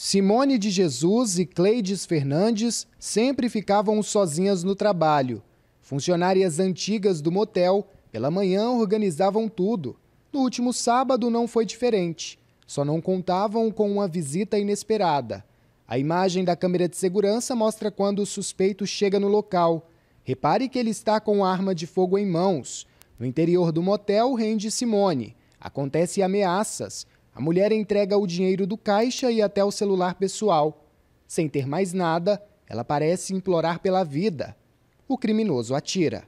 Simone de Jesus e Cleides Fernandes sempre ficavam sozinhas no trabalho. Funcionárias antigas do motel, pela manhã organizavam tudo. No último sábado não foi diferente. Só não contavam com uma visita inesperada. A imagem da câmera de segurança mostra quando o suspeito chega no local. Repare que ele está com arma de fogo em mãos. No interior do motel rende Simone. Acontece ameaças a mulher entrega o dinheiro do caixa e até o celular pessoal. Sem ter mais nada, ela parece implorar pela vida. O criminoso atira.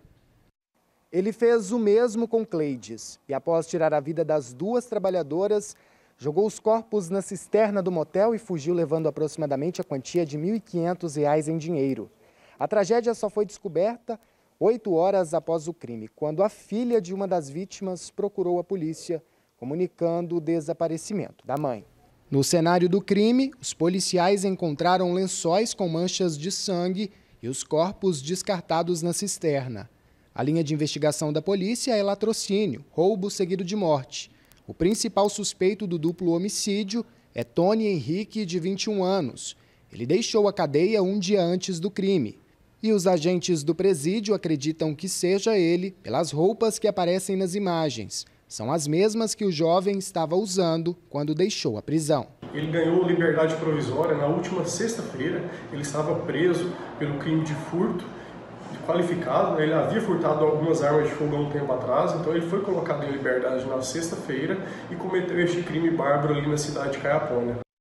Ele fez o mesmo com Cleides e, após tirar a vida das duas trabalhadoras, jogou os corpos na cisterna do motel e fugiu levando aproximadamente a quantia de R$ 1.500 em dinheiro. A tragédia só foi descoberta oito horas após o crime, quando a filha de uma das vítimas procurou a polícia comunicando o desaparecimento da mãe. No cenário do crime, os policiais encontraram lençóis com manchas de sangue e os corpos descartados na cisterna. A linha de investigação da polícia é latrocínio, roubo seguido de morte. O principal suspeito do duplo homicídio é Tony Henrique, de 21 anos. Ele deixou a cadeia um dia antes do crime. E os agentes do presídio acreditam que seja ele pelas roupas que aparecem nas imagens são as mesmas que o jovem estava usando quando deixou a prisão. Ele ganhou liberdade provisória na última sexta-feira. Ele estava preso pelo crime de furto qualificado. Né? Ele havia furtado algumas armas de fogo há um tempo atrás, então ele foi colocado em liberdade na sexta-feira e cometeu este crime bárbaro ali na cidade de Caiapônia.